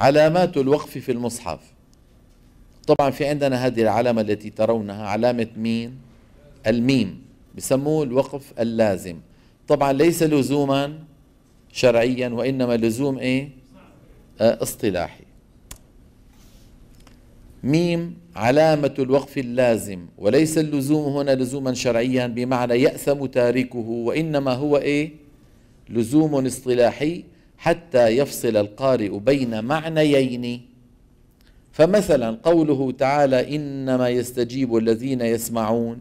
علامات الوقف في المصحف طبعا في عندنا هذه العلامة التي ترونها علامة مين الميم بسموه الوقف اللازم طبعا ليس لزوما شرعيا وإنما لزوم إيه آه، اصطلاحي ميم علامة الوقف اللازم وليس اللزوم هنا لزوما شرعيا بمعنى يأثم تاركه وإنما هو إيه لزوم اصطلاحي حتى يفصل القارئ بين معنيين فمثلا قوله تعالى انما يستجيب الذين يسمعون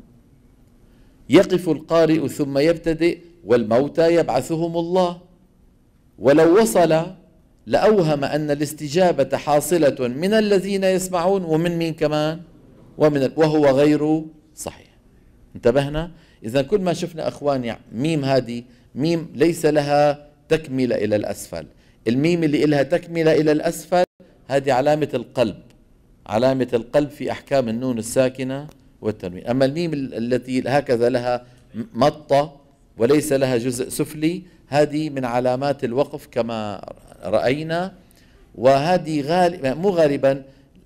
يقف القارئ ثم يبتدئ والموتى يبعثهم الله ولو وصل لاوهم ان الاستجابه حاصله من الذين يسمعون ومن مين كمان ومن وهو غير صحيح انتبهنا اذا كل ما شفنا اخواني ميم هذه ميم ليس لها تكملة إلى الأسفل الميم اللي إلها تكملة إلى الأسفل هذه علامة القلب علامة القلب في أحكام النون الساكنة والتنوين أما الميم التي هكذا لها مطة وليس لها جزء سفلي هذه من علامات الوقف كما رأينا وهذه غالبا مو غالبا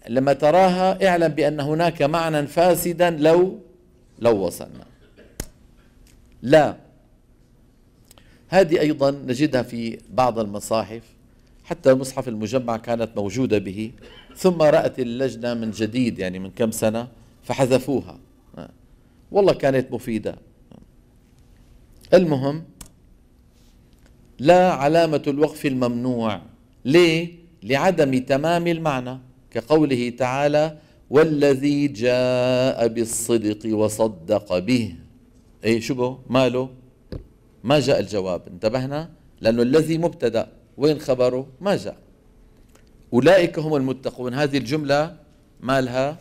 لما تراها اعلم بأن هناك معنى فاسدا لو لو وصلنا لا هذه أيضا نجدها في بعض المصاحف حتى مصحف المجمع كانت موجودة به ثم رأت اللجنة من جديد يعني من كم سنة فحذفوها والله كانت مفيدة المهم لا علامة الوقف الممنوع ليه؟ لعدم تمام المعنى كقوله تعالى والذي جاء بالصدق وصدق به اي شبه ماله ما جاء الجواب انتبهنا لأنه الذي مبتدأ وين خبره ما جاء أولئك هم المتقون هذه الجملة مالها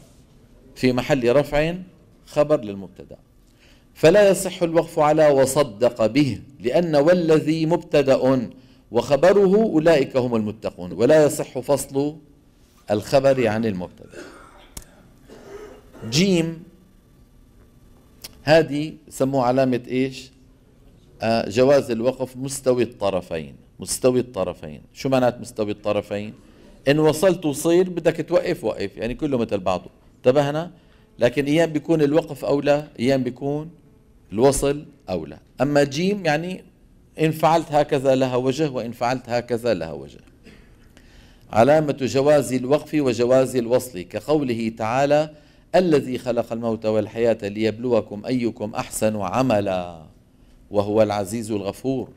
في محل رفع خبر للمبتدا فلا يصح الوقف على وصدق به لأن والذي مبتدأ وخبره أولئك هم المتقون ولا يصح فصل الخبر عن المبتدا جيم هذه سموها علامة إيش آه، جواز الوقف مستوي الطرفين مستوي الطرفين شو معنات مستوي الطرفين ان وصلت وصير بدك توقف وقف يعني كله مثل بعضه انتبهنا لكن ايام بيكون الوقف اولى ايام بيكون الوصل اولى اما جيم يعني ان فعلت هكذا لها وجه وان فعلت هكذا لها وجه علامة جواز الوقف وجواز الوصل كقوله تعالى الذي خلق الموت والحياة ليبلوكم أيكم أحسن عملا وهو العزيز الغفور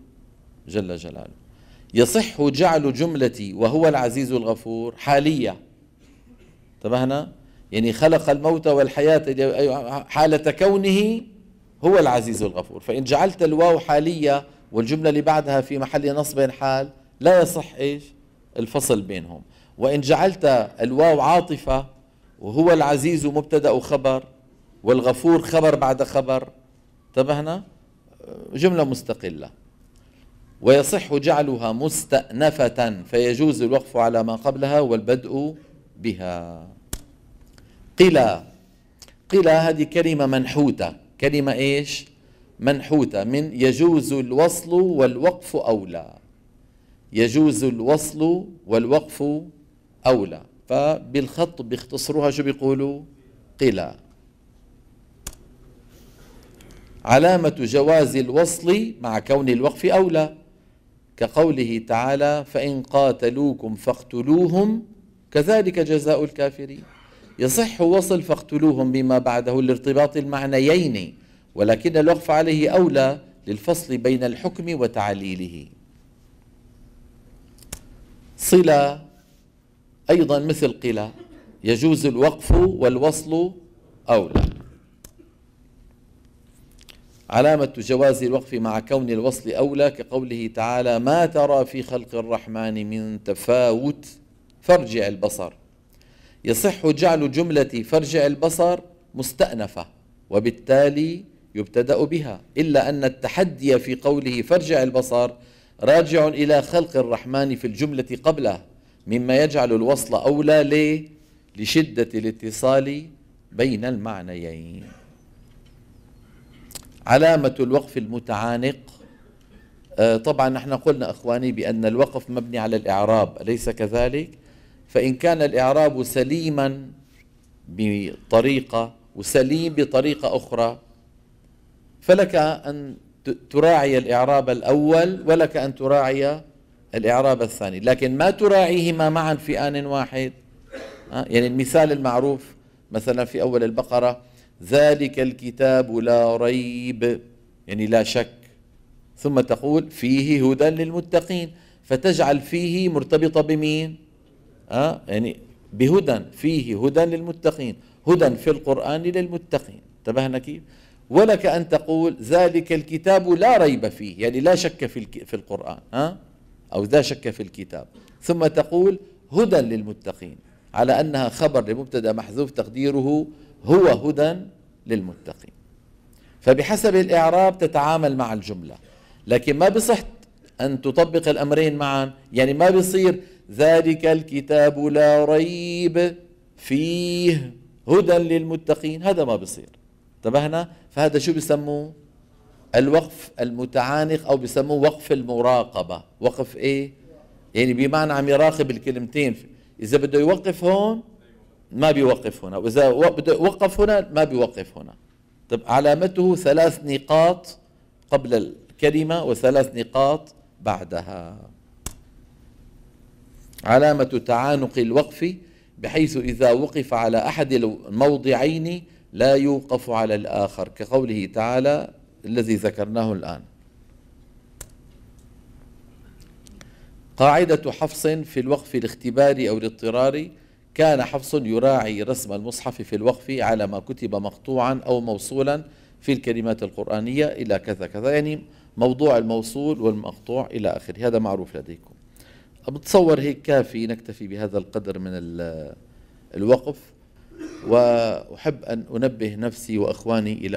جل جلاله يصح جعل جملة وهو العزيز الغفور حالية انتبهنا يعني خلق الموت والحياة حالة كونه هو العزيز الغفور فإن جعلت الواو حالية والجملة اللي بعدها في محل نصب حال لا يصح إيش الفصل بينهم وإن جعلت الواو عاطفة وهو العزيز مبتدأ خبر والغفور خبر بعد خبر انتبهنا جملة مستقلة ويصح جعلها مستأنفة فيجوز الوقف على ما قبلها والبدء بها قلا قلا هذه كلمة منحوتة كلمة إيش منحوتة من يجوز الوصل والوقف أولى يجوز الوصل والوقف أولى فبالخط بيختصروها شو بيقولوا قلا علامة جواز الوصل مع كون الوقف أولى كقوله تعالى فإن قاتلوكم فاقتلوهم كذلك جزاء الكافرين يصح وصل فاقتلوهم بما بعده لارتباط المعنيين ولكن الوقف عليه أولى للفصل بين الحكم وتعليله صلة أيضا مثل قلة يجوز الوقف والوصل أولى علامة جواز الوقف مع كون الوصل أولى كقوله تعالى ما ترى في خلق الرحمن من تفاوت فارجع البصر يصح جعل جملة فارجع البصر مستأنفة وبالتالي يبتدأ بها إلا أن التحدي في قوله فارجع البصر راجع إلى خلق الرحمن في الجملة قبله مما يجعل الوصل أولى ليه؟ لشدة الاتصال بين المعنيين علامة الوقف المتعانق آه، طبعا نحن قلنا اخواني بان الوقف مبني على الاعراب اليس كذلك فان كان الاعراب سليما بطريقه وسليم بطريقه اخرى فلك ان تراعي الاعراب الاول ولك ان تراعي الاعراب الثاني لكن ما تراعيهما معا في ان واحد آه، يعني المثال المعروف مثلا في اول البقره ذلك الكتاب لا ريب يعني لا شك ثم تقول فيه هدى للمتقين فتجعل فيه مرتبطة بمين آه يعني بهدى فيه هدى للمتقين هدى في القرآن للمتقين انتبهنا كيف ولك أن تقول ذلك الكتاب لا ريب فيه يعني لا شك في, في القرآن آه أو ذا شك في الكتاب ثم تقول هدى للمتقين على أنها خبر لمبتدا محذوف تقديره هو هدى للمتقين فبحسب الإعراب تتعامل مع الجملة لكن ما بصح أن تطبق الأمرين معا يعني ما بصير ذلك الكتاب لا ريب فيه هدى للمتقين هذا ما بصير انتبهنا فهذا شو بسموه الوقف المتعانق أو بسموه وقف المراقبة وقف إيه يعني بمعنى عم يراقب الكلمتين إذا بده يوقف هون ما بيوقف هنا وإذا وقف هنا ما بيوقف هنا طب علامته ثلاث نقاط قبل الكلمة وثلاث نقاط بعدها علامة تعانق الوقف بحيث إذا وقف على أحد الموضعين لا يوقف على الآخر كقوله تعالى الذي ذكرناه الآن قاعدة حفص في الوقف الاختباري أو الاضطراري كان حفص يراعي رسم المصحف في الوقف على ما كتب مقطوعا أو موصولا في الكلمات القرآنية إلى كذا كذا يعني موضوع الموصول والمقطوع إلى آخره هذا معروف لديكم بتصور هيك كافي نكتفي بهذا القدر من الوقف وأحب أن أنبه نفسي وأخواني إلى